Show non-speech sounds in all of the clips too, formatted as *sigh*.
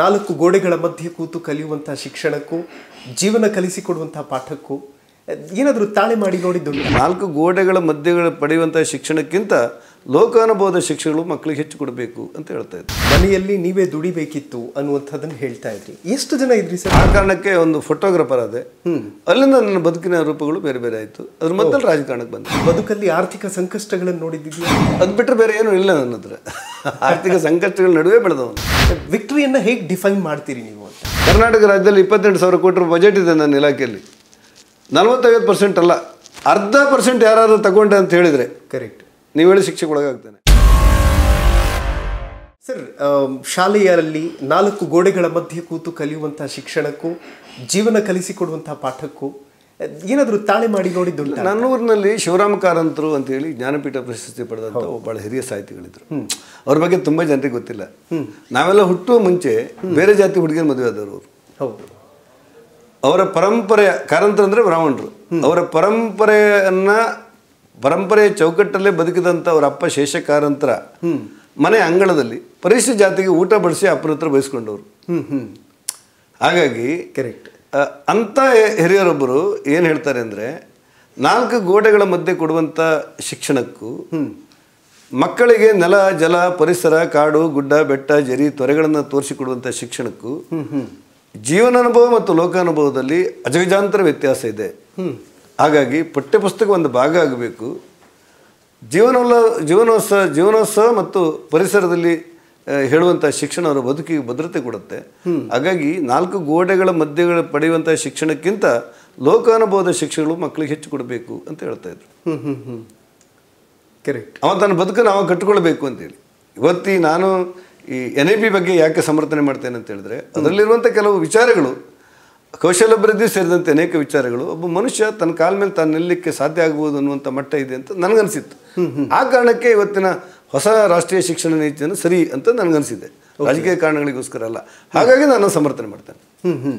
ನಾಲ್ಕು ಗೋಡೆಗಳ ಮಧ್ಯೆ ಕೂತು ಕಲಿಯುವಂಥ ಶಿಕ್ಷಣಕ್ಕೂ ಜೀವನ ಕಲಿಸಿಕೊಡುವಂಥ ಪಾಠಕ್ಕೂ ಏನಾದರೂ ತಾಳೆ ಮಾಡಿ ನೋಡಿದ್ದು ನಾಲ್ಕು ಗೋಡೆಗಳ ಮಧ್ಯಗಳು ಪಡೆಯುವಂಥ ಶಿಕ್ಷಣಕ್ಕಿಂತ ಲೋಕಾನುಭವದ ಶಿಕ್ಷಣಗಳು ಮಕ್ಕಳಿಗೆ ಹೆಚ್ಚು ಕೊಡಬೇಕು ಅಂತ ಹೇಳ್ತಾ ಇದ್ರು ಮನೆಯಲ್ಲಿ ನೀವೇ ದುಡಿಬೇಕಿತ್ತು ಅನ್ನುವಂಥದ್ದನ್ನು ಹೇಳ್ತಾ ಇದ್ರಿ ಎಷ್ಟು ಜನ ಇದ್ರಿ ಸರ್ ಆ ಕಾರಣಕ್ಕೆ ಒಂದು ಫೋಟೋಗ್ರಾಫರ್ ಅದೇ ಅಲ್ಲಿಂದ ನನ್ನ ಬದುಕಿನ ರೂಪಗಳು ಬೇರೆ ಬೇರೆ ಆಯಿತು ಅದ್ರ ಮೊದಲು ರಾಜಕಾರಣಕ್ಕೆ ಬಂದೆ ಬದುಕಲ್ಲಿ ಆರ್ಥಿಕ ಸಂಕಷ್ಟಗಳನ್ನು ನೋಡಿದ್ದೀವಿ ಅದು ಬಿಟ್ಟರೆ ಬೇರೆ ಏನೂ ಇಲ್ಲ ನನ್ನ ಹತ್ರ *laughs* ಆರ್ಥಿಕ ಸಂಕಷ್ಟಗಳ ನಡುವೆ ಬೆಳೆದವನು ವಿಕ್ಟ್ರಿಯನ್ನು ಹೇಗೆ ಡಿಫೈನ್ ಮಾಡ್ತೀರಿ ನೀವು ಅಂತ ಕರ್ನಾಟಕ ರಾಜ್ಯದಲ್ಲಿ ಇಪ್ಪತ್ತೆಂಟು ಸಾವಿರ ಕೋಟಿ ರೂಪಾಯಿ ಬಜೆಟ್ ಇದೆ ನನ್ನ ಇಲಾಖೆಯಲ್ಲಿ ನಲ್ವತ್ತೈವತ್ತು ಪರ್ಸೆಂಟ್ ಅಲ್ಲ ಅರ್ಧ ಪರ್ಸೆಂಟ್ ಯಾರಾದರೂ ತಗೊಂಡೆ ಅಂತ ಹೇಳಿದರೆ ಕರೆಕ್ಟ್ ನೀವು ಹೇಳಿ ಶಿಕ್ಷೆಗೆ ಒಳಗಾಗ್ತಾನೆ ಸರ್ ಶಾಲೆಯಲ್ಲಿ ನಾಲ್ಕು ಗೋಡೆಗಳ ಮಧ್ಯೆ ಕೂತು ಕಲಿಯುವಂಥ ಶಿಕ್ಷಣಕ್ಕೂ ಜೀವನ ಕಲಿಸಿಕೊಡುವಂಥ ಪಾಠಕ್ಕೂ ಏನಾದರೂ ತಾಳೆ ಮಾಡಿ ನೋಡಿದ್ದು ನನ್ನೂರಿನಲ್ಲಿ ಶಿವರಾಮ ಕಾರಂತರು ಅಂತೇಳಿ ಜ್ಞಾನಪೀಠ ಪ್ರಶಸ್ತಿ ಪಡೆದಂಥ ಬಹಳ ಹಿರಿಯ ಸಾಹಿತಿಗಳಿದ್ರು ಅವ್ರ ಬಗ್ಗೆ ತುಂಬ ಜನರಿಗೆ ಗೊತ್ತಿಲ್ಲ ನಾವೆಲ್ಲ ಹುಟ್ಟುವ ಮುಂಚೆ ಬೇರೆ ಜಾತಿ ಹುಡುಗಿಯರು ಮದುವೆ ಆದವರು ಹೌದು ಅವರ ಪರಂಪರೆ ಕಾರಂತರ ಅಂದರೆ ಬ್ರಾಹ್ಮಣರು ಅವರ ಪರಂಪರೆಯನ್ನು ಪರಂಪರೆಯ ಚೌಕಟ್ಟಲ್ಲೇ ಬದುಕಿದಂಥ ಅವರ ಅಪ್ಪ ಶೇಷ ಕಾರಂತರ ಮನೆ ಅಂಗಳದಲ್ಲಿ ಪರಿಶಿಷ್ಟ ಜಾತಿಗೆ ಊಟ ಬಡಿಸಿ ಅಪ್ಪನ ಹತ್ರ ಬಯಸ್ಕೊಂಡವರು ಹಾಗಾಗಿ ಕರೆಕ್ಟ್ ಅಂಥ ಹಿರಿಯರೊಬ್ಬರು ಏನು ಹೇಳ್ತಾರೆ ಅಂದರೆ ನಾಲ್ಕು ಗೋಡೆಗಳ ಮಧ್ಯೆ ಕೊಡುವಂಥ ಶಿಕ್ಷಣಕ್ಕೂ ಮಕ್ಕಳಿಗೆ ನೆಲ ಜಲ ಪರಿಸರ ಕಾಡು ಗುಡ್ಡ ಬೆಟ್ಟ ಜರಿ ತೊರೆಗಳನ್ನು ತೋರಿಸಿಕೊಡುವಂಥ ಶಿಕ್ಷಣಕ್ಕೂ ಜೀವನಾನುಭವ ಮತ್ತು ಲೋಕಾನುಭವದಲ್ಲಿ ಅಜಗಜಾಂತರ ವ್ಯತ್ಯಾಸ ಇದೆ ಹಾಗಾಗಿ ಪಠ್ಯಪುಸ್ತಕ ಒಂದು ಭಾಗ ಆಗಬೇಕು ಜೀವನೋಲ್ಲ ಜೀವನೋತ್ಸವ ಜೀವನೋತ್ಸವ ಮತ್ತು ಪರಿಸರದಲ್ಲಿ ಹೇಳುವಂತಹ ಶಿಕ್ಷಣ ಅವರ ಬದುಕಿಗೆ ಭದ್ರತೆ ಕೊಡುತ್ತೆ ಹಾಗಾಗಿ ನಾಲ್ಕು ಗೋಡೆಗಳ ಮಧ್ಯಗಳ ಪಡೆಯುವಂಥ ಶಿಕ್ಷಣಕ್ಕಿಂತ ಲೋಕಾನುಭವದ ಶಿಕ್ಷಣಗಳು ಮಕ್ಕಳಿಗೆ ಹೆಚ್ಚು ಕೊಡಬೇಕು ಅಂತ ಹೇಳ್ತಾ ಇದ್ರು ಕರೆಕ್ಟ್ ಅವ ತನ್ನ ಬದುಕನ್ನು ಅವ ಕಟ್ಟಿಕೊಳ್ಬೇಕು ಅಂತೇಳಿ ಇವತ್ತಿ ನಾನು ಈ ಎನ್ ಐ ಪಿ ಬಗ್ಗೆ ಯಾಕೆ ಸಮರ್ಥನೆ ಮಾಡ್ತೇನೆ ಅಂತ ಹೇಳಿದ್ರೆ ಅದರಲ್ಲಿರುವಂಥ ಕೆಲವು ವಿಚಾರಗಳು ಅಭಿವೃದ್ಧಿ ಸೇರಿದಂತೆ ಅನೇಕ ವಿಚಾರಗಳು ಒಬ್ಬ ಮನುಷ್ಯ ತನ್ನ ಕಾಲ ಮೇಲೆ ತಾನು ನಿಲ್ಲಕ್ಕೆ ಸಾಧ್ಯ ಆಗ್ಬೋದು ಅನ್ನುವಂಥ ಮಟ್ಟ ಇದೆ ಅಂತ ನನಗನ್ಸಿತ್ತು ಆ ಕಾರಣಕ್ಕೆ ಇವತ್ತಿನ ಹೊಸ ರಾಷ್ಟ್ರೀಯ ಶಿಕ್ಷಣ ನೀತಿಯನ್ನು ಸರಿ ಅಂತ ನನಗನ್ಸಿದೆ ರಾಜಕೀಯ ಕಾರಣಗಳಿಗೋಸ್ಕರ ಅಲ್ಲ ಹಾಗಾಗಿ ನಾನು ಸಮರ್ಥನೆ ಮಾಡ್ತೇನೆ ಹ್ಞೂ ಹ್ಞೂ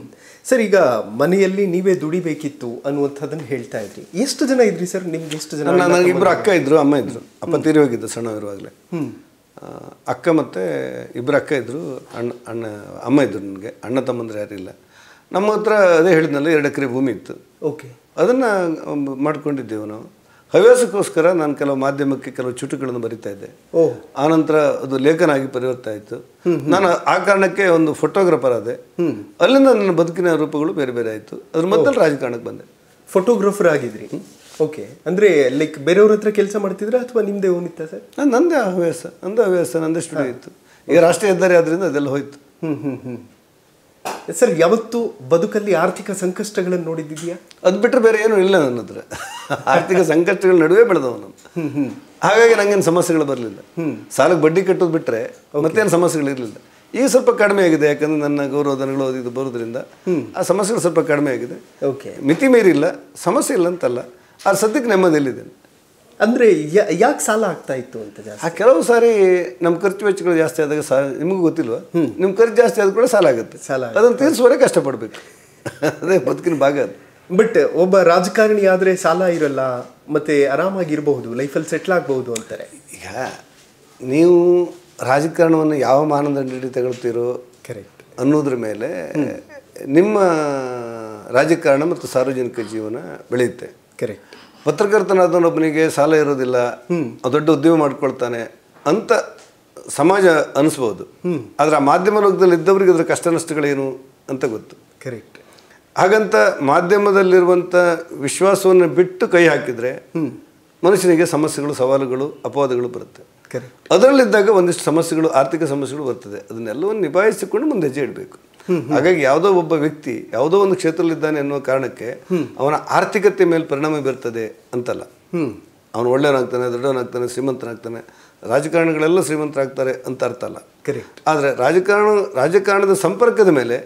ಸರ್ ಈಗ ಮನೆಯಲ್ಲಿ ನೀವೇ ದುಡಿಬೇಕಿತ್ತು ಅನ್ನುವಂಥದ್ದನ್ನು ಹೇಳ್ತಾ ಇದ್ರಿ ಎಷ್ಟು ಜನ ಇದ್ರಿ ಸರ್ ನಿಮ್ಗೆ ಎಷ್ಟು ಜನ ನನಗೆ ಇಬ್ಬರು ಅಕ್ಕ ಇದ್ದರು ಅಮ್ಮ ಇದ್ದರು ಅಪ್ಪ ತೀರಿ ಹೋಗಿದ್ದು ಸಣ್ಣವಿರುವಾಗಲೇ ಅಕ್ಕ ಮತ್ತು ಇಬ್ಬರು ಅಕ್ಕ ಇದ್ದರು ಅಣ್ಣ ಅಣ್ಣ ಅಮ್ಮ ಇದ್ದರು ನನಗೆ ಅಣ್ಣ ತಮ್ಮಂದ್ರೆ ಯಾರು ಇಲ್ಲ ನಮ್ಮ ಹತ್ರ ಅದೇ ಹೇಳಿದ್ನಲ್ಲ ಎರಡು ಎಕರೆ ಭೂಮಿ ಇತ್ತು ಓಕೆ ಅದನ್ನು ಮಾಡ್ಕೊಂಡಿದ್ದೆವು ನಾವು ಹವ್ಯಾಸಕ್ಕೋಸ್ಕರ ನಾನು ಕೆಲವು ಮಾಧ್ಯಮಕ್ಕೆ ಕೆಲವು ಚುಟುಕುಗಳನ್ನು ಬರಿತಾ ಇದ್ದೆ ಆನಂತರ ಅದು ಲೇಖನ ಆಗಿ ಪರಿವರ್ತ ಆಯಿತು ನಾನು ಆ ಕಾರಣಕ್ಕೆ ಒಂದು ಫೋಟೋಗ್ರಾಫರ್ ಆದೆ ಅಲ್ಲಿಂದ ನನ್ನ ಬದುಕಿನ ರೂಪಗಳು ಬೇರೆ ಬೇರೆ ಆಯಿತು ಅದ್ರ ಮೊದಲು ರಾಜಕಾರಣಕ್ಕೆ ಬಂದೆ ಫೋಟೋಗ್ರಾಫರ್ ಆಗಿದ್ರಿ ಓಕೆ ಅಂದರೆ ಲೈಕ್ ಬೇರೆಯವ್ರ ಹತ್ರ ಕೆಲಸ ಮಾಡ್ತಿದ್ರೆ ಅಥವಾ ನಿಮ್ಮದೇ ಓನಿತ್ತ ಸರ್ ನಾನು ನಂದೇ ಹವ್ಯಾಸ ನಂದೇ ಹವ್ಯಾಸ ನಂದೇ ಸ್ಟುಡಿಯೋ ಇತ್ತು ಈಗ ರಾಷ್ಟ್ರೀಯ ಹೆದ್ದಾರಿ ಆದ್ದರಿಂದ ಅದೆಲ್ಲ ಹೋಯ್ತು ಹ್ಞೂ ಹ್ಞೂ ಹ್ಞೂ ಸರ್ ಯಾವತ್ತು ಬದುಕಲ್ಲಿ ಆರ್ಥಿಕ ಸಂಕಷ್ಟಗಳನ್ನು ನೋಡಿದ್ದೀಯಾ ಅದು ಬಿಟ್ಟರೆ ಬೇರೆ ಏನೂ ಇಲ್ಲ ನನ್ನ ಹತ್ರ ಆರ್ಥಿಕ ಸಂಕಷ್ಟಗಳ ನಡುವೆ ಬೆಳೆದವನು ಹಾಗಾಗಿ ನಂಗೇನು ಸಮಸ್ಯೆಗಳು ಬರಲಿಲ್ಲ ಸಾಲಕ್ಕೆ ಬಡ್ಡಿ ಕಟ್ಟೋದು ಬಿಟ್ಟರೆ ಮತ್ತೇನು ಇರಲಿಲ್ಲ ಈಗ ಸ್ವಲ್ಪ ಕಡಿಮೆ ಆಗಿದೆ ಯಾಕಂದ್ರೆ ನನ್ನ ಗೌರವಧನಗಳು ಇದು ಬರೋದ್ರಿಂದ ಆ ಸಮಸ್ಯೆಗಳು ಸ್ವಲ್ಪ ಕಡಿಮೆ ಆಗಿದೆ ಓಕೆ ಮಿತಿ ಮೀರಿಲ್ಲ ಸಮಸ್ಯೆ ಇಲ್ಲ ಅಂತಲ್ಲ ಆ ಸದ್ಯಕ್ಕೆ ನೆಮ್ಮದಿಯಲ್ಲಿದ್ದೇನೆ ಅಂದರೆ ಯಾಕೆ ಸಾಲ ಆಗ್ತಾ ಇತ್ತು ಅಂತ ಜಾಸ್ತಿ ಕೆಲವು ಸಾರಿ ನಮ್ಮ ಖರ್ಚು ವೆಚ್ಚಗಳು ಜಾಸ್ತಿ ಆದಾಗ ಸಾಲ ನಿಮಗೂ ಗೊತ್ತಿಲ್ವ ನಿಮ್ಮ ಖರ್ಚು ಜಾಸ್ತಿ ಆದ ಕೂಡ ಸಾಲ ಆಗುತ್ತೆ ಸಾಲ ಅದನ್ನು ತೀರಿಸುವರೆ ಕಷ್ಟಪಡಬೇಕು *laughs* ಅದೇ ಬದುಕಿನ ಭಾಗ ಅದು ಬಟ್ ಒಬ್ಬ ರಾಜಕಾರಣಿ ಆದರೆ ಸಾಲ ಇರಲ್ಲ ಮತ್ತು ಆರಾಮಾಗಿರಬಹುದು ಲೈಫಲ್ಲಿ ಸೆಟ್ಲ್ ಆಗಬಹುದು ಅಂತಾರೆ ಈಗ ನೀವು ರಾಜಕಾರಣವನ್ನು ಯಾವ ಮಾನದಂಡ ತಗೊಳ್ತೀರೋ ಕರೆಕ್ಟ್ ಅನ್ನೋದ್ರ ಮೇಲೆ ನಿಮ್ಮ ರಾಜಕಾರಣ ಮತ್ತು ಸಾರ್ವಜನಿಕ ಜೀವನ ಬೆಳೆಯುತ್ತೆ ಕರೆಕ್ಟ್ ಪತ್ರಕರ್ತನಾದವನೊಬ್ಬನಿಗೆ ಸಾಲ ಇರೋದಿಲ್ಲ ದೊಡ್ಡ ಉದ್ಯಮ ಮಾಡ್ಕೊಳ್ತಾನೆ ಅಂತ ಸಮಾಜ ಅನಿಸ್ಬೋದು ಆದರೆ ಆ ಮಾಧ್ಯಮ ಲೋಕದಲ್ಲಿ ಇದ್ದವರಿಗೆ ಅದರ ಕಷ್ಟ ನಷ್ಟಗಳೇನು ಅಂತ ಗೊತ್ತು ಕರೆಕ್ಟ್ ಹಾಗಂತ ಮಾಧ್ಯಮದಲ್ಲಿರುವಂಥ ವಿಶ್ವಾಸವನ್ನು ಬಿಟ್ಟು ಕೈ ಹಾಕಿದರೆ ಮನುಷ್ಯನಿಗೆ ಸಮಸ್ಯೆಗಳು ಸವಾಲುಗಳು ಅಪವಾದಗಳು ಬರುತ್ತೆ ಅದರಲ್ಲಿದ್ದಾಗ ಒಂದಿಷ್ಟು ಸಮಸ್ಯೆಗಳು ಆರ್ಥಿಕ ಸಮಸ್ಯೆಗಳು ಬರ್ತದೆ ಅದನ್ನೆಲ್ಲವನ್ನು ನಿಭಾಯಿಸಿಕೊಂಡು ಮುಂದೆ ಹೆಜ್ಜೆ ಇಡಬೇಕು ಹಾಗಾಗಿ ಯಾವುದೋ ಒಬ್ಬ ವ್ಯಕ್ತಿ ಯಾವುದೋ ಒಂದು ಕ್ಷೇತ್ರದಲ್ಲಿದ್ದಾನೆ ಅನ್ನೋ ಕಾರಣಕ್ಕೆ ಅವನ ಆರ್ಥಿಕತೆ ಮೇಲೆ ಪರಿಣಾಮ ಬೀರ್ತದೆ ಅಂತಲ್ಲ ಅವನು ಒಳ್ಳೆಯವನಾಗ್ತಾನೆ ದೊಡ್ಡವನಾಗ್ತಾನೆ ಶ್ರೀಮಂತನಾಗ್ತಾನೆ ರಾಜಕಾರಣಿಗಳೆಲ್ಲ ಶ್ರೀಮಂತರಾಗ್ತಾರೆ ಅಂತ ಅರ್ಥ ಅಲ್ಲ ಕರೆಕ್ಟ್ ಆದರೆ ರಾಜಕಾರಣ ರಾಜಕಾರಣದ ಸಂಪರ್ಕದ ಮೇಲೆ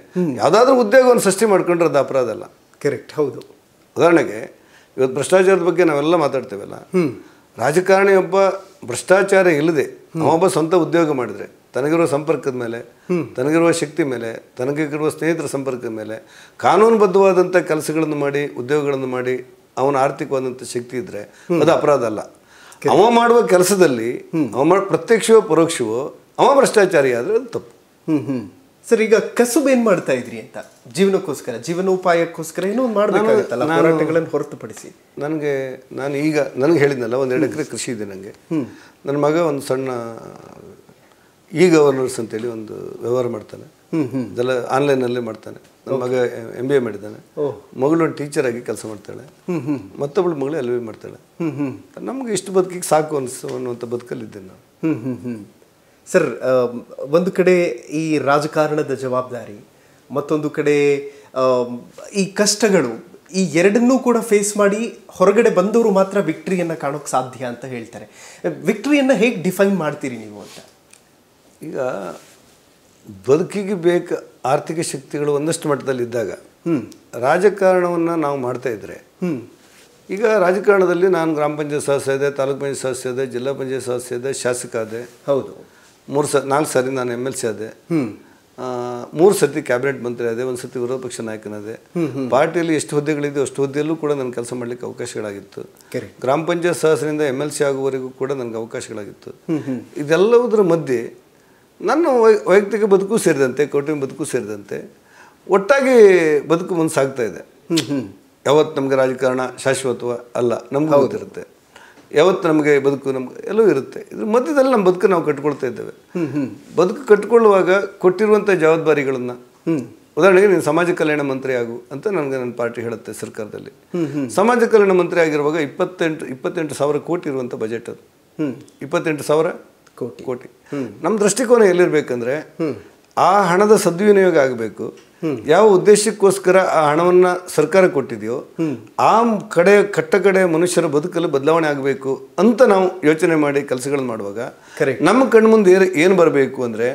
ಯಾವುದಾದ್ರೂ ಉದ್ಯೋಗವನ್ನು ಸೃಷ್ಟಿ ಮಾಡ್ಕೊಂಡ್ರೆ ಅದು ಅಪರಾಧ ಅಲ್ಲ ಕರೆಕ್ಟ್ ಹೌದು ಉದಾಹರಣೆಗೆ ಇವತ್ತು ಭ್ರಷ್ಟಾಚಾರದ ಬಗ್ಗೆ ನಾವೆಲ್ಲ ಮಾತಾಡ್ತೇವಲ್ಲ ರಾಜಕಾರಣಿಯೊಬ್ಬ ಭ್ರಷ್ಟಾಚಾರ ಇಲ್ಲದೆ ನಾವೊಬ್ಬ ಸ್ವಂತ ಉದ್ಯೋಗ ಮಾಡಿದರೆ ತನಗಿರುವ ಸಂಪರ್ಕದ ಮೇಲೆ ತನಗಿರುವ ಶಕ್ತಿ ಮೇಲೆ ತನಗಿರುವ ಸ್ನೇಹಿತರ ಸಂಪರ್ಕದ ಮೇಲೆ ಕಾನೂನುಬದ್ಧವಾದಂಥ ಕೆಲಸಗಳನ್ನು ಮಾಡಿ ಉದ್ಯೋಗಗಳನ್ನು ಮಾಡಿ ಅವನ ಆರ್ಥಿಕವಾದಂಥ ಶಕ್ತಿ ಇದ್ದರೆ ಅದು ಅಪರಾಧ ಅಲ್ಲ ಅವ ಮಾಡುವ ಕೆಲಸದಲ್ಲಿ ಅವ ಪ್ರತ್ಯಕ್ಷವೋ ಪರೋಕ್ಷವೋ ಅವ ಭ್ರಷ್ಟಾಚಾರಿ ಆದರೆ ಅದು ತಪ್ಪು ಸರ್ ಈಗ ಕಸುಬು ಏನು ಮಾಡ್ತಾ ಇದ್ರಿ ಅಂತ ಜೀವನಕ್ಕೋಸ್ಕರ ಜೀವನೋಪಾಯಕ್ಕೋಸ್ಕರ ಏನೋ ಒಂದು ಮಾಡಬೇಕಾಗುತ್ತಲ್ಲ ಹೋರಾಟಗಳನ್ನು ಹೊರತುಪಡಿಸಿ ನನಗೆ ನಾನು ಈಗ ನನಗೆ ಹೇಳಿದ್ನಲ್ಲ ಒಂದೆರಡು ಎಕರೆ ಕೃಷಿ ಇದೆ ನನಗೆ ನನ್ನ ಮಗ ಒಂದು ಸಣ್ಣ ಇ ಗವರ್ನರ್ಸ್ ಅಂತೇಳಿ ಒಂದು ವ್ಯವಹಾರ ಮಾಡ್ತಾನೆ ಇದೆಲ್ಲ ಆನ್ಲೈನಲ್ಲೇ ಮಾಡ್ತಾನೆ ನಮ್ಮ ಮಗ ಎಮ್ ಬಿ ಎ ಮಾಡಿದ್ದಾನೆ ಮಗಳು ಒಂದು ಟೀಚರ್ ಆಗಿ ಕೆಲಸ ಮಾಡ್ತಾಳೆ ಮತ್ತೊಬ್ಬಳು ಮಗಳು ಎಲ್ ಬಿ ಮಾಡ್ತಾಳೆ ನಮ್ಗೆ ಇಷ್ಟು ಬದುಕಿಗೆ ಸಾಕು ಅನಿಸ್ತು ಅನ್ನುವಂಥ ಬದುಕಲ್ಲಿದ್ದೇನೆ ನಾವು ಸರ್ ಒಂದು ಕಡೆ ಈ ರಾಜಕಾರಣದ ಜವಾಬ್ದಾರಿ ಮತ್ತೊಂದು ಕಡೆ ಈ ಕಷ್ಟಗಳು ಈ ಎರಡನ್ನೂ ಕೂಡ ಫೇಸ್ ಮಾಡಿ ಹೊರಗಡೆ ಬಂದವರು ಮಾತ್ರ ವಿಕ್ಟ್ರಿಯನ್ನು ಕಾಣೋಕ್ಕೆ ಸಾಧ್ಯ ಅಂತ ಹೇಳ್ತಾರೆ ವಿಕ್ಟ್ರಿಯನ್ನು ಹೇಗೆ ಡಿಫೈನ್ ಮಾಡ್ತೀರಿ ನೀವು ಅಂತ ಈಗ ಬದುಕಿಗೆ ಬೇಕ ಆರ್ಥಿಕ ಶಕ್ತಿಗಳು ಒಂದಷ್ಟು ಮಟ್ಟದಲ್ಲಿ ಇದ್ದಾಗ ರಾಜಕಾರಣವನ್ನು ನಾವು ಮಾಡ್ತಾ ಇದ್ರೆ ಈಗ ರಾಜಕಾರಣದಲ್ಲಿ ನಾನು ಗ್ರಾಮ ಪಂಚಾಯತ್ ಸದಸ್ಯ ಇದೆ ತಾಲೂಕು ಪಂಚಾಯತ್ ಸದಸ್ಯ ಇದೆ ಜಿಲ್ಲಾ ಪಂಚಾಯತ್ ಸದಸ್ಯ ಇದೆ ಶಾಸಕ ಅದೇ ಹೌದು ಮೂರು ಸ ನಾಲ್ಕು ಸಾರಿ ನಾನು ಎಮ್ ಎಲ್ ಸಿ ಹ್ಞೂ ಮೂರು ಸರ್ತಿ ಕ್ಯಾಬಿನೆಟ್ ಮಂತ್ರಿ ಇದೆ ಒಂದು ಸತಿ ವಿರೋಧ ಪಕ್ಷ ನಾಯಕನದೇ ಪಾರ್ಟಿಯಲ್ಲಿ ಎಷ್ಟು ಹುದ್ದೆಗಳಿದೆ ಅಷ್ಟು ಹುದ್ದೆಯಲ್ಲೂ ಕೂಡ ನನ್ನ ಕೆಲಸ ಮಾಡಲಿಕ್ಕೆ ಅವಕಾಶಗಳಾಗಿತ್ತು ಗ್ರಾಮ ಪಂಚಾಯತ್ ಸದಸ್ಯರಿಂದ ಎಮ್ ಎಲ್ ಸಿ ಆಗುವವರೆಗೂ ಕೂಡ ನನಗೆ ಅವಕಾಶಗಳಾಗಿತ್ತು ಇದೆಲ್ಲವುದರ ಮಧ್ಯೆ ನನ್ನ ವೈಯಕ್ತಿಕ ಬದುಕು ಸೇರಿದಂತೆ ಕೌಟುಂಬಿಕ ಬದುಕು ಸೇರಿದಂತೆ ಒಟ್ಟಾಗಿ ಬದುಕು ಮುಂದೆ ಸಾಗ್ತಾ ಇದೆ ಯಾವತ್ತು ನಮಗೆ ರಾಜಕಾರಣ ಶಾಶ್ವತವ ಅಲ್ಲ ನಮ್ಗೆ ಹೌದಿರುತ್ತೆ ಯಾವತ್ತು ನಮಗೆ ಬದುಕು ನಮ್ಗೆ ಎಲ್ಲೂ ಇರುತ್ತೆ ಇದ್ರ ಮಧ್ಯದಲ್ಲಿ ನಮ್ಮ ಬದುಕು ನಾವು ಕಟ್ಕೊಳ್ತಾ ಇದ್ದೇವೆ ಬದುಕು ಕಟ್ಕೊಳ್ಳುವಾಗ ಕೊಟ್ಟಿರುವಂಥ ಜವಾಬ್ದಾರಿಗಳನ್ನು ಉದಾಹರಣೆಗೆ ನೀನು ಸಮಾಜ ಕಲ್ಯಾಣ ಮಂತ್ರಿ ಆಗು ಅಂತ ನನಗೆ ನನ್ನ ಪಾರ್ಟಿ ಹೇಳುತ್ತೆ ಸರ್ಕಾರದಲ್ಲಿ ಸಮಾಜ ಕಲ್ಯಾಣ ಮಂತ್ರಿ ಆಗಿರುವಾಗ ಇಪ್ಪತ್ತೆಂಟು ಇಪ್ಪತ್ತೆಂಟು ಸಾವಿರ ಕೋಟಿ ಇರುವಂಥ ಬಜೆಟ್ ಅದು ಇಪ್ಪತ್ತೆಂಟು ಸಾವಿರ ಕೋಟಿ ಕೋಟಿ ನಮ್ಮ ದೃಷ್ಟಿಕೋನ ಎಲ್ಲಿರ್ಬೇಕಂದ್ರೆ ಆ ಹಣದ ಸದ್ವಿನಿಯೋಗ ಆಗಬೇಕು ಯಾವ ಉದ್ದೇಶಕ್ಕೋಸ್ಕರ ಆ ಹಣವನ್ನು ಸರ್ಕಾರ ಕೊಟ್ಟಿದೆಯೋ ಆ ಕಡೆ ಕಟ್ಟ ಕಡೆ ಮನುಷ್ಯರ ಬದುಕಲ್ಲಿ ಬದಲಾವಣೆ ಆಗಬೇಕು ಅಂತ ನಾವು ಯೋಚನೆ ಮಾಡಿ ಕೆಲಸಗಳನ್ನ ಮಾಡುವಾಗ ನಮ್ಮ ಮುಂದೆ ಏನು ಬರಬೇಕು ಅಂದರೆ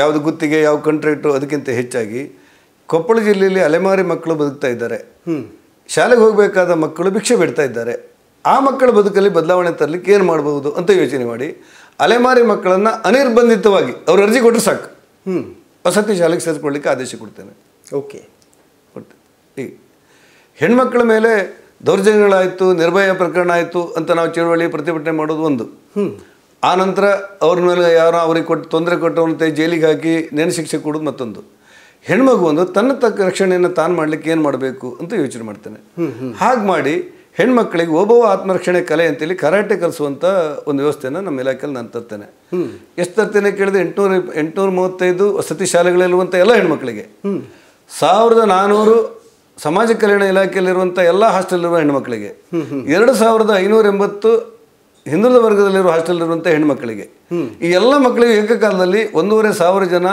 ಯಾವುದು ಗುತ್ತಿಗೆ ಯಾವ ಕಾಂಟ್ರಾಕ್ಟು ಅದಕ್ಕಿಂತ ಹೆಚ್ಚಾಗಿ ಕೊಪ್ಪಳ ಜಿಲ್ಲೆಯಲ್ಲಿ ಅಲೆಮಾರಿ ಮಕ್ಕಳು ಬದುಕ್ತಾ ಇದ್ದಾರೆ ಶಾಲೆಗೆ ಹೋಗಬೇಕಾದ ಮಕ್ಕಳು ಭಿಕ್ಷೆ ಬಿಡ್ತಾ ಇದ್ದಾರೆ ಆ ಮಕ್ಕಳ ಬದುಕಲ್ಲಿ ಬದಲಾವಣೆ ತರಲಿಕ್ಕೆ ಏನು ಮಾಡಬಹುದು ಅಂತ ಯೋಚನೆ ಮಾಡಿ ಅಲೆಮಾರಿ ಮಕ್ಕಳನ್ನು ಅನಿರ್ಬಂಧಿತವಾಗಿ ಅವ್ರು ಅರ್ಜಿ ಕೊಟ್ಟರೆ ಸಾಕು ಹ್ಞೂ ವಸತಿ ಶಾಲೆಗೆ ಸೇರಿಸ್ಕೊಳ್ಳಿಕ್ಕೆ ಆದೇಶ ಕೊಡ್ತೇನೆ ಓಕೆ ಕೊಡ್ತೇನೆ ಈಗ ಹೆಣ್ಮಕ್ಳ ಮೇಲೆ ದೌರ್ಜನ್ಯಗಳಾಯಿತು ನಿರ್ಭಯ ಪ್ರಕರಣ ಆಯಿತು ಅಂತ ನಾವು ಚಳವಳಿ ಪ್ರತಿಭಟನೆ ಮಾಡೋದು ಒಂದು ಹ್ಞೂ ಆ ನಂತರ ಅವ್ರ ಮೇಲೆ ಯಾರೋ ಅವ್ರಿಗೆ ಕೊಟ್ಟು ತೊಂದರೆ ಕೊಟ್ಟವಂತೆ ಜೈಲಿಗೆ ಹಾಕಿ ನೆನಶಿಕ್ಷೆ ಶಿಕ್ಷೆ ಕೊಡೋದು ಮತ್ತೊಂದು ಹೆಣ್ಮಗು ಒಂದು ತನ್ನ ತಕ್ಕ ರಕ್ಷಣೆಯನ್ನು ತಾನು ಮಾಡಲಿಕ್ಕೆ ಏನು ಮಾಡಬೇಕು ಅಂತ ಯೋಚನೆ ಮಾಡ್ತೇನೆ ಹಾಗೆ ಮಾಡಿ ಹೆಣ್ಮಕ್ಳಿಗೆ ಒಬ್ಬವ ಆತ್ಮರಕ್ಷಣೆ ಕಲೆ ಅಂತೇಳಿ ಕರಾಟೆ ಕಲಿಸುವಂಥ ಒಂದು ವ್ಯವಸ್ಥೆನ ನಮ್ಮ ಇಲಾಖೆಯಲ್ಲಿ ನಾನು ತರ್ತೇನೆ ಎಷ್ಟು ತರ್ತೇನೆ ಕೇಳಿದ್ರೆ ಎಂಟುನೂರ ಎಂಟುನೂರ ಮೂವತ್ತೈದು ವಸತಿ ಶಾಲೆಗಳಲ್ಲಿರುವಂಥ ಎಲ್ಲ ಹೆಣ್ಮಕ್ಳಿಗೆ ಸಾವಿರದ ನಾನ್ನೂರು ಸಮಾಜ ಕಲ್ಯಾಣ ಇಲಾಖೆಯಲ್ಲಿರುವಂಥ ಎಲ್ಲ ಹಾಸ್ಟೆಲ್ಲಿರುವ ಹೆಣ್ಮಕ್ಳಿಗೆ ಎರಡು ಸಾವಿರದ ಐನೂರ ಎಂಬತ್ತು ಹಿಂದುಳಿದ ವರ್ಗದಲ್ಲಿರುವ ಹಾಸ್ಟೆಲ್ಲಿರುವಂಥ ಹೆಣ್ಮಕ್ಳಿಗೆ ಈ ಎಲ್ಲ ಮಕ್ಕಳಿಗೆ ಏಕಕಾಲದಲ್ಲಿ ಒಂದೂವರೆ ಸಾವಿರ ಜನ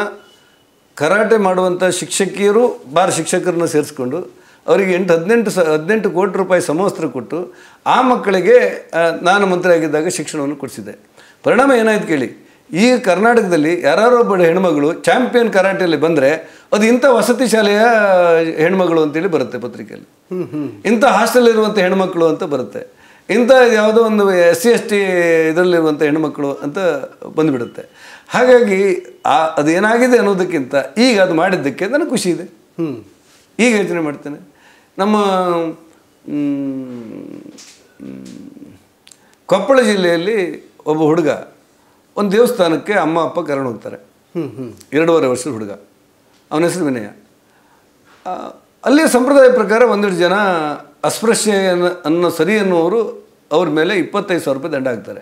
ಕರಾಟೆ ಮಾಡುವಂಥ ಶಿಕ್ಷಕಿಯರು ಬಾರ್ ಶಿಕ್ಷಕರನ್ನ ಸೇರಿಸ್ಕೊಂಡು ಅವರಿಗೆ ಎಂಟು ಹದಿನೆಂಟು ಸ ಹದಿನೆಂಟು ಕೋಟಿ ರೂಪಾಯಿ ಸಮವಸ್ತ್ರ ಕೊಟ್ಟು ಆ ಮಕ್ಕಳಿಗೆ ನಾನು ಮಂತ್ರಿಯಾಗಿದ್ದಾಗ ಶಿಕ್ಷಣವನ್ನು ಕೊಡಿಸಿದೆ ಪರಿಣಾಮ ಏನಾಯ್ತು ಕೇಳಿ ಈ ಕರ್ನಾಟಕದಲ್ಲಿ ಯಾರೋ ಒಬ್ಬ ಹೆಣ್ಮಗಳು ಚಾಂಪಿಯನ್ ಕರಾಟೆಯಲ್ಲಿ ಬಂದರೆ ಅದು ಇಂಥ ವಸತಿ ಶಾಲೆಯ ಹೆಣ್ಮಗಳು ಅಂತೇಳಿ ಬರುತ್ತೆ ಪತ್ರಿಕೆಯಲ್ಲಿ ಇಂಥ ಹಾಸ್ಟೆಲ್ ಇರುವಂಥ ಹೆಣ್ಮಕ್ಳು ಅಂತ ಬರುತ್ತೆ ಇಂಥ ಯಾವುದೋ ಒಂದು ಎಸ್ ಸಿ ಎಸ್ ಟಿ ಇದರಲ್ಲಿರುವಂಥ ಹೆಣ್ಮಕ್ಳು ಅಂತ ಬಂದುಬಿಡುತ್ತೆ ಹಾಗಾಗಿ ಆ ಅದೇನಾಗಿದೆ ಅನ್ನೋದಕ್ಕಿಂತ ಈಗ ಅದು ಮಾಡಿದ್ದಕ್ಕೆ ನನಗೆ ಖುಷಿ ಇದೆ ಈಗ ಯೋಚನೆ ಮಾಡ್ತೇನೆ ನಮ್ಮ ಕೊಪ್ಪಳ ಜಿಲ್ಲೆಯಲ್ಲಿ ಒಬ್ಬ ಹುಡುಗ ಒಂದು ದೇವಸ್ಥಾನಕ್ಕೆ ಅಮ್ಮ ಅಪ್ಪ ಕರ್ಕೊಂಡು ಹೋಗ್ತಾರೆ ಎರಡೂವರೆ ವರ್ಷದ ಹುಡುಗ ಅವನ ಹೆಸರು ವಿನಯ ಅಲ್ಲಿಯ ಸಂಪ್ರದಾಯ ಪ್ರಕಾರ ಒಂದೆರಡು ಜನ ಅಸ್ಪೃಶ್ಯ ಅನ್ನೋ ಸರಿ ಅನ್ನೋರು ಅವ್ರ ಮೇಲೆ ಇಪ್ಪತ್ತೈದು ಸಾವಿರ ರೂಪಾಯಿ ದಂಡ ಹಾಕ್ತಾರೆ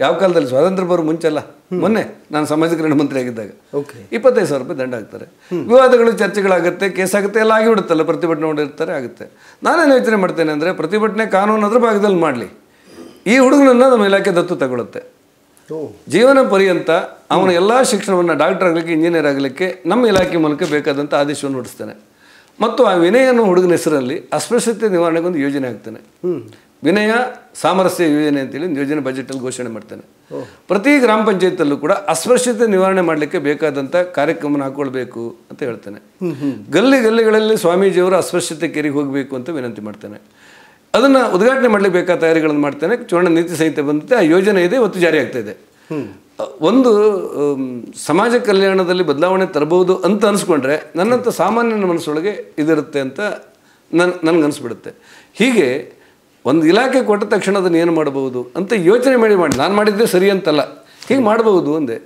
ಯಾವ ಕಾಲದಲ್ಲಿ ಸ್ವಾತಂತ್ರ್ಯ ಬರೋ ಮುಂಚೆಲ್ಲ ಮೊನ್ನೆ ನಾನು ಸಮಾಜ ಕಲ್ಯಾಣ ಮಂತ್ರಿ ಆಗಿದ್ದಾಗ ಇಪ್ಪತ್ತೈದು ಸಾವಿರ ರೂಪಾಯಿ ದಂಡ ಹಾಕ್ತಾರೆ ವಿವಾದಗಳು ಚರ್ಚೆಗಳಾಗುತ್ತೆ ಕೇಸಾಗುತ್ತೆ ಎಲ್ಲ ಆಗಿಬಿಡುತ್ತಲ್ಲ ಪ್ರತಿಭಟನೆ ಮಾಡಿರ್ತಾರೆ ಆಗುತ್ತೆ ನಾನೇನು ಯೋಚನೆ ಮಾಡ್ತೇನೆ ಅಂದರೆ ಪ್ರತಿಭಟನೆ ಕಾನೂನು ಅದ್ರ ಭಾಗದಲ್ಲಿ ಮಾಡಲಿ ಈ ಹುಡುಗನನ್ನು ನಮ್ಮ ಇಲಾಖೆ ದತ್ತು ತಗೊಳುತ್ತೆ ಜೀವನ ಪರ್ಯಂತ ಅವನ ಎಲ್ಲ ಶಿಕ್ಷಣವನ್ನು ಡಾಕ್ಟರ್ ಆಗಲಿಕ್ಕೆ ಇಂಜಿನಿಯರ್ ಆಗಲಿಕ್ಕೆ ನಮ್ಮ ಇಲಾಖೆ ಮೂಲಕ ಬೇಕಾದಂಥ ಆದೇಶವನ್ನು ಹೊಡಿಸ್ತೇನೆ ಮತ್ತು ಆ ವಿನಯನ ಹುಡುಗನ ಹೆಸರಲ್ಲಿ ಅಸ್ಪೃಶ್ಯತೆ ನಿವಾರಣೆಗೊಂದು ಯೋಜನೆ ಆಗ್ತಾನೆ ವಿನಯ ಸಾಮರಸ್ಯ ಯೋಜನೆ ಅಂತೇಳಿ ಯೋಜನೆ ಬಜೆಟಲ್ಲಿ ಘೋಷಣೆ ಮಾಡ್ತೇನೆ ಪ್ರತಿ ಗ್ರಾಮ ಪಂಚಾಯತಲ್ಲೂ ಕೂಡ ಅಸ್ಪೃಶ್ಯತೆ ನಿವಾರಣೆ ಮಾಡಲಿಕ್ಕೆ ಬೇಕಾದಂಥ ಕಾರ್ಯಕ್ರಮನ ಹಾಕ್ಕೊಳ್ಬೇಕು ಅಂತ ಹೇಳ್ತೇನೆ ಗಲ್ಲಿ ಗಲ್ಲಿಗಳಲ್ಲಿ ಸ್ವಾಮೀಜಿಯವರು ಅಸ್ಪೃಶ್ಯತೆ ಕೆರೆಗೆ ಹೋಗಬೇಕು ಅಂತ ವಿನಂತಿ ಮಾಡ್ತೇನೆ ಅದನ್ನು ಉದ್ಘಾಟನೆ ಮಾಡಲಿಕ್ಕೆ ಬೇಕಾದ ತಯಾರಿಗಳನ್ನು ಮಾಡ್ತೇನೆ ಚುನಾವಣಾ ನೀತಿ ಸಂಹಿತೆ ಬಂದಂತೆ ಆ ಯೋಜನೆ ಇದೆ ಇವತ್ತು ಜಾರಿ ಆಗ್ತಾ ಇದೆ ಒಂದು ಸಮಾಜ ಕಲ್ಯಾಣದಲ್ಲಿ ಬದಲಾವಣೆ ತರಬಹುದು ಅಂತ ಅನಿಸ್ಕೊಂಡ್ರೆ ನನ್ನಂಥ ಸಾಮಾನ್ಯನ ಮನಸ್ಸೊಳಗೆ ಇದಿರುತ್ತೆ ಅಂತ ನನ್ ನನಗನ್ಸ್ಬಿಡುತ್ತೆ ಹೀಗೆ ಒಂದು ಇಲಾಖೆ ಕೊಟ್ಟ ತಕ್ಷಣ ಅದನ್ನು ಏನು ಮಾಡಬಹುದು ಅಂತ ಯೋಚನೆ ಮಾಡಿ ಮಾಡಿ ನಾನು ಮಾಡಿದ್ದೆ ಸರಿ ಅಂತಲ್ಲ ಹೀಗೆ ಮಾಡಬಹುದು ಒಂದೇ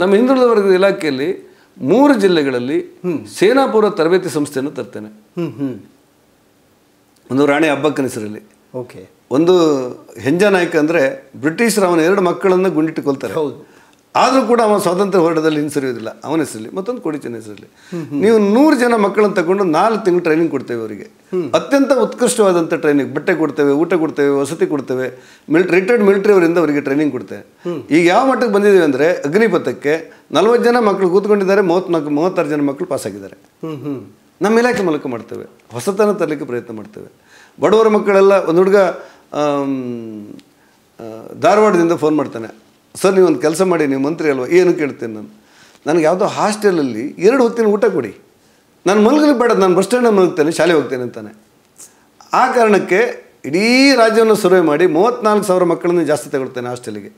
ನಮ್ಮ ಹಿಂದುಳಿದ ವರ್ಗದ ಇಲಾಖೆಯಲ್ಲಿ ಮೂರು ಜಿಲ್ಲೆಗಳಲ್ಲಿ ಸೇನಾಪೂರ್ವ ತರಬೇತಿ ಸಂಸ್ಥೆಯನ್ನು ತರ್ತೇನೆ ಒಂದು ರಾಣಿ ಹಬ್ಬಕ್ಕನ ಹೆಸರಲ್ಲಿ ಓಕೆ ಒಂದು ನಾಯಕ ಅಂದರೆ ಬ್ರಿಟಿಷರು ಅವನ ಎರಡು ಮಕ್ಕಳನ್ನು ಗುಂಡಿಟ್ಟುಕೊಳ್ತಾರೆ ಹೌದು ಆದರೂ ಕೂಡ ಅವನ ಸ್ವಾತಂತ್ರ್ಯ ಹೋರಾಟದಲ್ಲಿ ಹಿಂಸರಿಯೋದಿಲ್ಲ ಅವನ ಹೆಸರಲ್ಲಿ ಮತ್ತೊಂದು ಕೊಡಿತನ ಹೆಸರಲ್ಲಿ ನೀವು ನೂರು ಜನ ಮಕ್ಕಳನ್ನು ತಗೊಂಡು ನಾಲ್ಕು ತಿಂಗಳು ಟ್ರೈನಿಂಗ್ ಕೊಡ್ತೇವೆ ಅವರಿಗೆ ಅತ್ಯಂತ ಉತ್ಕೃಷ್ಟವಾದಂಥ ಟ್ರೈನಿಂಗ್ ಬಟ್ಟೆ ಕೊಡ್ತೇವೆ ಊಟ ಕೊಡ್ತೇವೆ ವಸತಿ ಕೊಡ್ತೇವೆ ಮಿಲ್ ರಿಟೈರ್ಡ್ ಮಿಲಿಟರಿ ಅವರಿಂದ ಅವರಿಗೆ ಟ್ರೈನಿಂಗ್ ಕೊಡ್ತೇವೆ ಈಗ ಯಾವ ಮಟ್ಟಕ್ಕೆ ಬಂದಿದ್ದೀವಿ ಅಂದರೆ ಅಗ್ನಿಪಥಕ್ಕೆ ನಲ್ವತ್ತು ಜನ ಮಕ್ಕಳು ಕೂತ್ಕೊಂಡಿದ್ದಾರೆ ಮೂವತ್ತ್ನಾಲ್ಕು ಮೂವತ್ತಾರು ಜನ ಮಕ್ಕಳು ಪಾಸಾಗಿದ್ದಾರೆ ನಮ್ಮ ಇಲಾಖೆ ಮೂಲಕ ಮಾಡ್ತೇವೆ ಹೊಸತನ ತರಲಿಕ್ಕೆ ಪ್ರಯತ್ನ ಮಾಡ್ತೇವೆ ಬಡವರ ಮಕ್ಕಳೆಲ್ಲ ಒಂದು ಹುಡುಗ ಧಾರವಾಡದಿಂದ ಫೋನ್ ಮಾಡ್ತಾನೆ ಸರ್ ನೀವೊಂದು ಕೆಲಸ ಮಾಡಿ ನೀವು ಮಂತ್ರಿ ಅಲ್ವ ಏನು ಕೇಳ್ತೇನೆ ನಾನು ನನಗೆ ಯಾವುದೋ ಹಾಸ್ಟೆಲಲ್ಲಿ ಎರಡು ಹೊತ್ತಿನ ಊಟ ಕೊಡಿ ನಾನು ಮಲಗಲಿ ಬೇಡ ನಾನು ಬಸ್ ಸ್ಟ್ಯಾಂಡಲ್ಲಿ ಮಲಗ್ತೇನೆ ಶಾಲೆ ಹೋಗ್ತೇನೆ ಅಂತಾನೆ ಆ ಕಾರಣಕ್ಕೆ ಇಡೀ ರಾಜ್ಯವನ್ನು ಸರ್ವೆ ಮಾಡಿ ಮೂವತ್ತ್ನಾಲ್ಕು ಸಾವಿರ ಮಕ್ಕಳನ್ನು ಜಾಸ್ತಿ ತಗೊಳ್ತೇನೆ ಹಾಸ್ಟೆಲ್ಗೆ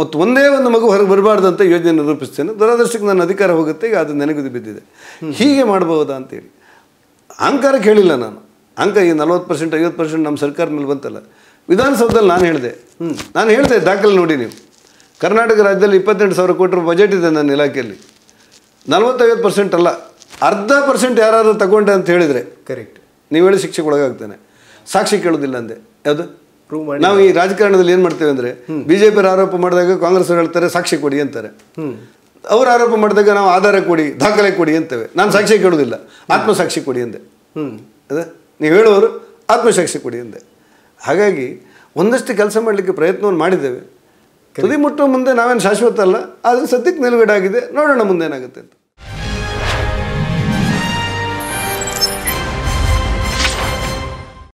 ಮತ್ತು ಒಂದೇ ಒಂದು ಮಗು ಹೊರಗೆ ಬರಬಾರ್ದಂತ ಯೋಜನೆ ರೂಪಿಸ್ತೇನೆ ದುರದೃಷ್ಟಕ್ಕೆ ನನ್ನ ಅಧಿಕಾರ ಹೋಗುತ್ತೆ ಈಗ ಅದು ನೆನಗುದು ಬಿದ್ದಿದೆ ಹೀಗೆ ಮಾಡ್ಬೋದಾ ಅಂತೇಳಿ ಅಹಂಕಾರಕ್ಕೆ ಹೇಳಿಲ್ಲ ನಾನು ಅಂಕ ಈ ನಲ್ವತ್ತು ಪರ್ಸೆಂಟ್ ಐವತ್ತು ಪರ್ಸೆಂಟ್ ನಮ್ಮ ಸರ್ಕಾರದ ಮೇಲೆ ಬಂತಲ್ಲ ವಿಧಾನಸೌಧದಲ್ಲಿ ನಾನು ಹೇಳಿದೆ ನಾನು ಹೇಳಿದೆ ದಾಖಲೆ ನೋಡಿ ನೀವು ಕರ್ನಾಟಕ ರಾಜ್ಯದಲ್ಲಿ ಇಪ್ಪತ್ತೆಂಟು ಸಾವಿರ ಕೋಟಿ ರೂಪಾಯಿ ಬಜೆಟ್ ಇದೆ ನನ್ನ ಇಲಾಖೆಯಲ್ಲಿ ನಲವತ್ತೈವತ್ತು ಪರ್ಸೆಂಟ್ ಅಲ್ಲ ಅರ್ಧ ಪರ್ಸೆಂಟ್ ಯಾರಾದರೂ ತಗೊಂಡೆ ಅಂತ ಹೇಳಿದರೆ ಕರೆಕ್ಟ್ ನೀವು ಹೇಳಿ ಶಿಕ್ಷೆಗೆ ಒಳಗಾಗ್ತಾನೆ ಸಾಕ್ಷಿ ಕೇಳೋದಿಲ್ಲ ಅಂದೆ ಯಾವುದು ಪ್ರೂವ್ ಮಾಡಿ ನಾವು ಈ ರಾಜಕಾರಣದಲ್ಲಿ ಏನು ಮಾಡ್ತೇವೆ ಅಂದರೆ ಬಿ ಜೆ ಪಿರ ಆರೋಪ ಮಾಡಿದಾಗ ಕಾಂಗ್ರೆಸ್ ಹೇಳ್ತಾರೆ ಸಾಕ್ಷಿ ಕೊಡಿ ಅಂತಾರೆ ಅವ್ರು ಆರೋಪ ಮಾಡಿದಾಗ ನಾವು ಆಧಾರ ಕೊಡಿ ದಾಖಲೆ ಕೊಡಿ ಅಂತೇವೆ ನಾನು ಸಾಕ್ಷಿ ಕೇಳೋದಿಲ್ಲ ಆತ್ಮಸಾಕ್ಷಿ ಕೊಡಿ ಅಂದೆ ಹ್ಞೂ ಅದೇ ನೀವು ಹೇಳೋರು ಆತ್ಮಸಾಕ್ಷಿ ಕೊಡಿ ಅಂದೆ ಹಾಗಾಗಿ ಒಂದಷ್ಟು ಕೆಲಸ ಮಾಡಲಿಕ್ಕೆ ಪ್ರಯತ್ನವನ್ನು ಮಾಡಿದ್ದೇವೆ ತುದಿ ಮುಟ್ಟೋ ಮುಂದೆ ನಾವೇನು ಶಾಶ್ವತ ಅಲ್ಲ ಆದರೆ ಸತ್ಯಕ್ಕೆ ನಿಲುಗಡೆ ಆಗಿದೆ ನೋಡೋಣ ಮುಂದೆ ಏನಾಗುತ್ತೆ